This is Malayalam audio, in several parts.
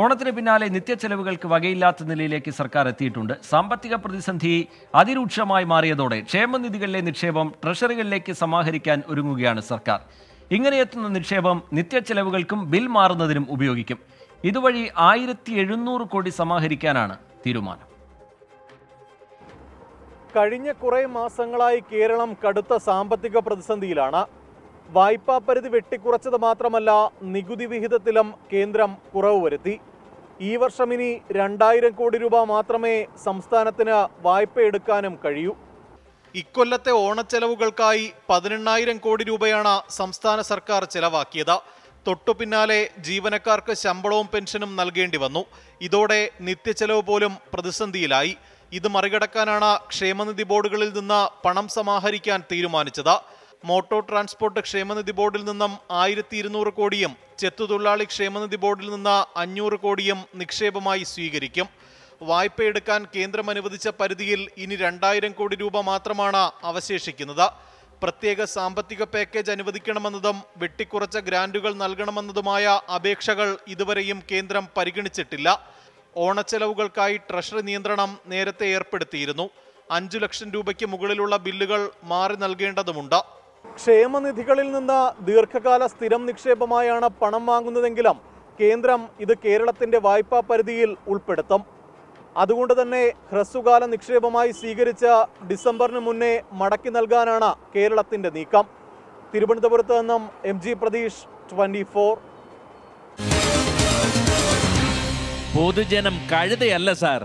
ഓണത്തിന് പിന്നാലെ നിത്യ ചെലവുകൾക്ക് വകയില്ലാത്ത നിലയിലേക്ക് സർക്കാർ എത്തിയിട്ടുണ്ട് സാമ്പത്തിക പ്രതിസന്ധി അതിരൂക്ഷമായി മാറിയതോടെ ക്ഷേമനിധികളിലെ നിക്ഷേപം ട്രഷറികളിലേക്ക് സമാഹരിക്കാൻ ഒരുങ്ങുകയാണ് സർക്കാർ ഇങ്ങനെ എത്തുന്ന നിക്ഷേപം നിത്യ ചെലവുകൾക്കും ബിൽ മാറുന്നതിനും ഉപയോഗിക്കും ഇതുവഴി ആയിരത്തി എഴുന്നൂറ് കോടി സമാഹരിക്കാനാണ് തീരുമാനം കഴിഞ്ഞ കുറേ മാസങ്ങളായി കേരളം കടുത്ത സാമ്പത്തിക പ്രതിസന്ധിയിലാണ് വായ്പാ പരിധി വെട്ടിക്കുറച്ചത് മാത്രമല്ല നികുതി വിഹിതത്തിലും കേന്ദ്രം കുറവ് വരുത്തി ഈ വർഷം ഇനി രണ്ടായിരം കോടി രൂപ മാത്രമേ സംസ്ഥാനത്തിന് വായ്പ എടുക്കാനും കഴിയൂ ഇക്കൊല്ലത്തെ ഓണച്ചെലവുകൾക്കായി പതിനെണ്ണായിരം കോടി രൂപയാണ് സംസ്ഥാന സർക്കാർ ചെലവാക്കിയത് തൊട്ടു പിന്നാലെ ജീവനക്കാർക്ക് ശമ്പളവും പെൻഷനും നൽകേണ്ടി വന്നു ഇതോടെ ചെലവ് പോലും പ്രതിസന്ധിയിലായി ഇത് മറികടക്കാനാണ് ക്ഷേമനിധി ബോർഡുകളിൽ നിന്ന് പണം സമാഹരിക്കാൻ തീരുമാനിച്ചത് മോട്ടോർ ട്രാൻസ്പോർട്ട് ക്ഷേമനിധി ബോർഡിൽ നിന്നും ആയിരത്തി ഇരുന്നൂറ് കോടിയും തൊഴിലാളി ക്ഷേമനിധി ബോർഡിൽ നിന്ന് അഞ്ഞൂറ് കോടിയും നിക്ഷേപമായി സ്വീകരിക്കും വായ്പയെടുക്കാൻ കേന്ദ്രം അനുവദിച്ച പരിധിയിൽ ഇനി രണ്ടായിരം കോടി രൂപ മാത്രമാണ് അവശേഷിക്കുന്നത് പ്രത്യേക സാമ്പത്തിക പാക്കേജ് അനുവദിക്കണമെന്നതും വെട്ടിക്കുറച്ച ഗ്രാൻഡുകൾ നൽകണമെന്നതുമായ അപേക്ഷകൾ ഇതുവരെയും കേന്ദ്രം പരിഗണിച്ചിട്ടില്ല ഓണച്ചെലവുകൾക്കായി ട്രഷറി നിയന്ത്രണം നേരത്തെ ഏർപ്പെടുത്തിയിരുന്നു അഞ്ചു ലക്ഷം രൂപയ്ക്ക് മുകളിലുള്ള ബില്ലുകൾ മാറി നൽകേണ്ടതുമുണ്ട് ക്ഷേമനിധികളിൽ നിന്ന് ദീർഘകാല സ്ഥിരം നിക്ഷേപമായാണ് പണം വാങ്ങുന്നതെങ്കിലും കേന്ദ്രം ഇത് കേരളത്തിന്റെ വായ്പാ പരിധിയിൽ ഉൾപ്പെടുത്തും അതുകൊണ്ട് തന്നെ ഹ്രസ്വകാല നിക്ഷേപമായി സ്വീകരിച്ച ഡിസംബറിന് മുന്നേ മടക്കി നൽകാനാണ് കേരളത്തിന്റെ നീക്കം തിരുവനന്തപുരത്ത് നിന്നും M G Pratheesh twenty four പൊതുജനം കഴുതയല്ല സാർ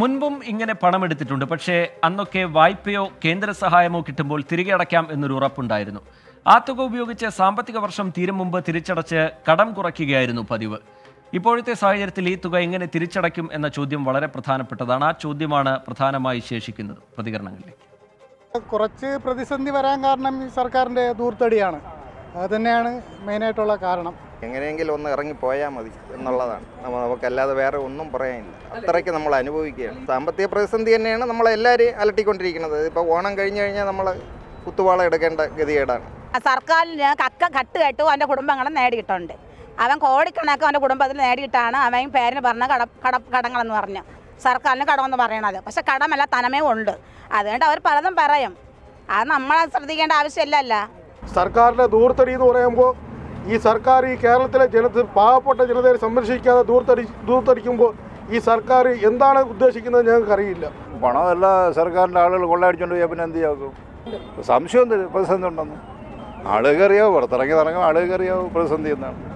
മുൻപും ഇങ്ങനെ പണമെടുത്തിട്ടുണ്ട് പക്ഷേ അന്നൊക്കെ വായ്പയോ കേന്ദ്ര സഹായമോ കിട്ടുമ്പോൾ തിരികെ അടയ്ക്കാം എന്നൊരു ഉറപ്പുണ്ടായിരുന്നു ആ തുക ഉപയോഗിച്ച് സാമ്പത്തിക വർഷം തീരും മുമ്പ് തിരിച്ചടച്ച് കടം കുറയ്ക്കുകയായിരുന്നു പതിവ് ഇപ്പോഴത്തെ സാഹചര്യത്തിൽ ഈ തുക എങ്ങനെ തിരിച്ചടയ്ക്കും എന്ന ചോദ്യം വളരെ പ്രധാനപ്പെട്ടതാണ് ആ ചോദ്യമാണ് പ്രധാനമായി ശേഷിക്കുന്നത് പ്രതികരണങ്ങളിലേക്ക് കുറച്ച് പ്രതിസന്ധി വരാൻ കാരണം ഈ സർക്കാരിൻ്റെ ദൂർത്തടിയാണ് അത് തന്നെയാണ് മെയിനായിട്ടുള്ള കാരണം എങ്ങനെയെങ്കിലും ഒന്ന് ഇറങ്ങിപ്പോയാൽ മതി എന്നുള്ളതാണ് നമുക്കല്ലാതെ വേറെ ഒന്നും പറയാനില്ല അത്രയ്ക്ക് നമ്മൾ അനുഭവിക്കുകയാണ് സാമ്പത്തിക പ്രതിസന്ധി തന്നെയാണ് നമ്മളെല്ലാവരെയും അലട്ടിക്കൊണ്ടിരിക്കുന്നത് ഇപ്പോൾ ഓണം കഴിഞ്ഞു കഴിഞ്ഞാൽ നമ്മൾ കുത്തുവാള എടുക്കേണ്ട ഗതികേടാണ് സർക്കാരിന് കക്ക കട്ട് കെട്ടു അവൻ്റെ കുടുംബങ്ങളെ നേടിയിട്ടുണ്ട് അവൻ കോടിക്കണക്കും അവൻ്റെ കുടുംബത്തിൽ നേടിയിട്ടാണ് അവൻ പേരിന് പറഞ്ഞ കട കട കടങ്ങളെന്ന് പറഞ്ഞു സർക്കാരിന് കടമെന്ന് പറയണത് പക്ഷെ കടമല്ല തനമേ ഉണ്ട് അതുകൊണ്ട് അവർ പലതും പറയും അത് നമ്മളെ ശ്രദ്ധിക്കേണ്ട ആവശ്യമില്ലല്ലോ സർക്കാരിൻ്റെ ദൂർത്തടി എന്ന് പറയുമ്പോൾ ഈ സർക്കാർ ഈ കേരളത്തിലെ ജനത പാവപ്പെട്ട ജനതയെ സംരക്ഷിക്കാതെ ദൂർത്തടി ദൂർത്തടിക്കുമ്പോൾ ഈ സർക്കാർ എന്താണ് ഉദ്ദേശിക്കുന്നത് അറിയില്ല പണമല്ല സർക്കാരിൻ്റെ ആളുകൾ കൊള്ളയടിച്ചുകൊണ്ട് പോയാൽ പിന്നെ എന്ത് ചെയ്യാക്കും സംശയം എന്ത് പ്രതിസന്ധി ഉണ്ടെന്ന് ആളുകൾക്ക് അറിയാവും പുറത്തിറങ്ങി ഇറങ്ങും ആളുകൾക്ക് അറിയാവും പ്രതിസന്ധി എന്നാണ്